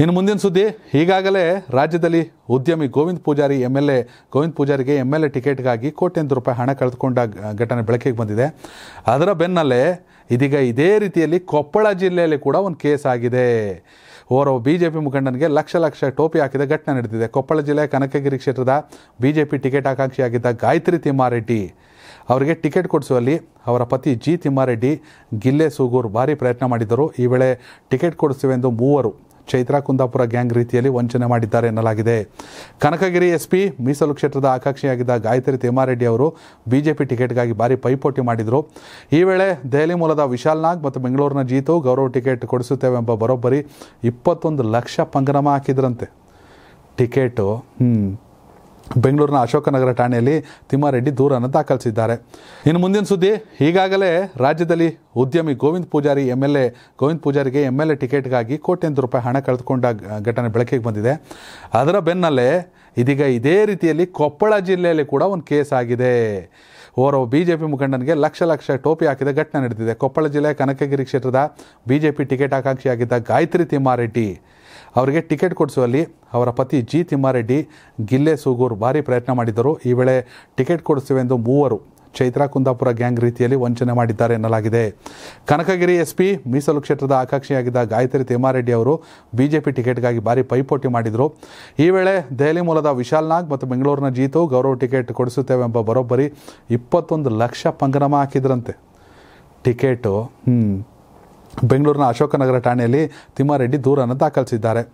ಇನ್ನು ಮುಂದಿನ ಸುದ್ದಿ ಈಗಾಗಲೇ ರಾಜ್ಯದಲ್ಲಿ ಉದ್ಯಮಿ Govind Pujari M L A Govind ಪೂಜಾರಿಗೆ ಎಮ್ ಎಲ್ ಎ ಟಿಕೆಟ್ಗಾಗಿ ಕೋಟ್ಯಂತರ ರೂಪಾಯಿ ಹಣ ಕಳೆದುಕೊಂಡ ಘಟನೆ ಬೆಳಕಿಗೆ ಬಂದಿದೆ ಅದರ ಬೆನ್ನಲ್ಲೇ ಇದೀಗ ಇದೇ ರೀತಿಯಲ್ಲಿ ಕೊಪ್ಪಳ ಜಿಲ್ಲೆಯಲ್ಲಿ ಕೂಡ ಒಂದು ಕೇಸ್ ಆಗಿದೆ ಓರ್ವ ಬಿ ಜೆ ಪಿ ಮುಖಂಡನಿಗೆ ಲಕ್ಷ ಲಕ್ಷ ಟೋಪಿ ಹಾಕಿದ ಘಟನೆ ನಡೆದಿದೆ ಕೊಪ್ಪಳ ಜಿಲ್ಲೆಯ ಕನಕಗಿರಿ ಕ್ಷೇತ್ರದ ಬಿ ಜೆ ಪಿ ಟಿಕೆಟ್ ಆಕಾಂಕ್ಷಿಯಾಗಿದ್ದ ಗಾಯತ್ರಿ ತಿಮ್ಮಾರೆಡ್ಡಿ ಅವರಿಗೆ ಟಿಕೆಟ್ ಕೊಡಿಸುವಲ್ಲಿ ಅವರ ಪತಿ ಜಿ ತಿಮ್ಮಾರೆಡ್ಡಿ ಗಿಲ್ಲೆ ಸೂಗೂರು ಭಾರಿ ಪ್ರಯತ್ನ ಮಾಡಿದ್ದರು ಈ ವೇಳೆ ಟಿಕೆಟ್ ಕೊಡಿಸುವೆಂದು ಮೂವರು ಚೈತ್ರಾ ಕುಂದಾಪುರ ಗ್ಯಾಂಗ್ ರೀತಿಯಲ್ಲಿ ವಂಚನೆ ಮಾಡಿದ್ದಾರೆ ಎನ್ನಲಾಗಿದೆ ಕನಕಗಿರಿ ಎಸ್ಪಿ ಮೀಸಲು ಕ್ಷೇತ್ರದ ಆಕಾಂಕ್ಷಿಯಾಗಿದ್ದ ಗಾಯತ್ರಿ ತಿಮ್ಮಾರೆಡ್ಡಿ ಅವರು ಬಿಜೆಪಿ ಟಿಕೆಟ್ಗಾಗಿ ಭಾರಿ ಪೈಪೋಟಿ ಮಾಡಿದರು ಈ ವೇಳೆ ದೆಹಲಿ ಮೂಲದ ವಿಶಾಲ್ ನಾಗ್ ಮತ್ತು ಬೆಂಗಳೂರಿನ ಜೀತು ಗೌರವ ಟಿಕೆಟ್ ಕೊಡಿಸುತ್ತೇವೆಂಬ ಬರೋಬ್ಬರಿ ಇಪ್ಪತ್ತೊಂದು ಲಕ್ಷ ಪಂಗನಮ ಹಾಕಿದ್ರಂತೆ ಟಿಕೆಟು ಹ್ಞೂ ಬೆಂಗಳೂರಿನ ಅಶೋಕನಗರ ಠಾಣೆಯಲ್ಲಿ ತಿಮ್ಮಾರೆಡ್ಡಿ ದೂರನ್ನು ದಾಖಲಿಸಿದ್ದಾರೆ ಇನ್ನು ಮುಂದಿನ ಸುದ್ದಿ ಈಗಾಗಲೇ ರಾಜ್ಯದಲ್ಲಿ ಉದ್ಯಮಿ Govind Pujari M L A Govind ಪೂಜಾರಿಗೆ ಎಮ್ ಎಲ್ ಎ ಟಿಕೆಟ್ಗಾಗಿ ಕೋಟ್ಯಂತರ ರೂಪಾಯಿ ಹಣ ಕಳೆದುಕೊಂಡ ಘಟನೆ ಬೆಳಕಿಗೆ ಬಂದಿದೆ ಅದರ ಬೆನ್ನಲ್ಲೇ ಇದೀಗ ಇದೇ ರೀತಿಯಲ್ಲಿ ಕೊಪ್ಪಳ ಜಿಲ್ಲೆಯಲ್ಲಿ ಕೂಡ ಒಂದು ಕೇಸ್ ಆಗಿದೆ ಓರ್ವ ಬಿ ಜೆ ಪಿ ಮುಖಂಡನಿಗೆ ಲಕ್ಷ ಲಕ್ಷ ಟೋಪಿ ಹಾಕಿದ ಘಟನೆ ನಡೆದಿದೆ ಕೊಪ್ಪಳ ಜಿಲ್ಲೆಯ ಕನಕಗಿರಿ ಕ್ಷೇತ್ರದ ಬಿ ಜೆ ಪಿ ಟಿಕೆಟ್ ಆಕಾಂಕ್ಷಿಯಾಗಿದ್ದ ಗಾಯತ್ರಿ ತಿಮ್ಮಾರೆಡ್ಡಿ ಅವರಿಗೆ ಟಿಕೆಟ್ ಕೊಡಿಸುವಲ್ಲಿ ಅವರ ಪತಿ ಜಿ ತಿಮ್ಮಾರೆಡ್ಡಿ ಗಿಲ್ಲೆ ಸೂಗೂರ್ ಭಾರಿ ಪ್ರಯತ್ನ ಮಾಡಿದ್ದರು ಈ ವೇಳೆ ಟಿಕೆಟ್ ಎಂದು ಮೂವರು ಚೈತ್ರಾ ಕುಂದಾಪುರ ಗ್ಯಾಂಗ್ ರೀತಿಯಲ್ಲಿ ವಂಚನೆ ಮಾಡಿದ್ದಾರೆ ಎನ್ನಲಾಗಿದೆ ಕನಕಗಿರಿ ಎಸ್ಪಿ ಮೀಸಲು ಕ್ಷೇತ್ರದ ಆಕಾಂಕ್ಷಿಯಾಗಿದ್ದ ಗಾಯತ್ರಿ ತಿಮ್ಮಾರೆಡ್ಡಿ ಅವರು ಬಿಜೆಪಿ ಟಿಕೆಟ್ಗಾಗಿ ಭಾರಿ ಪೈಪೋಟಿ ಮಾಡಿದರು ಈ ವೇಳೆ ದೆಹಲಿ ಮೂಲದ ವಿಶಾಲ್ ನಾಗ್ ಮತ್ತು ಬೆಂಗಳೂರಿನ ಜೀತು ಗೌರವ ಟಿಕೆಟ್ ಕೊಡಿಸುತ್ತೇವೆ ಎಂಬ ಬರೋಬ್ಬರಿ ಇಪ್ಪತ್ತೊಂದು ಲಕ್ಷ ಪಂಗನಮ ಹಾಕಿದ್ರಂತೆ ಟಿಕೆಟು ಹ್ಞೂ ಬೆಂಗಳೂರಿನ ಅಶೋಕನಗರ ಠಾಣೆಯಲ್ಲಿ ತಿಮ್ಮಾರೆಡ್ಡಿ ದೂರನ್ನು ದಾಖಲಿಸಿದ್ದಾರೆ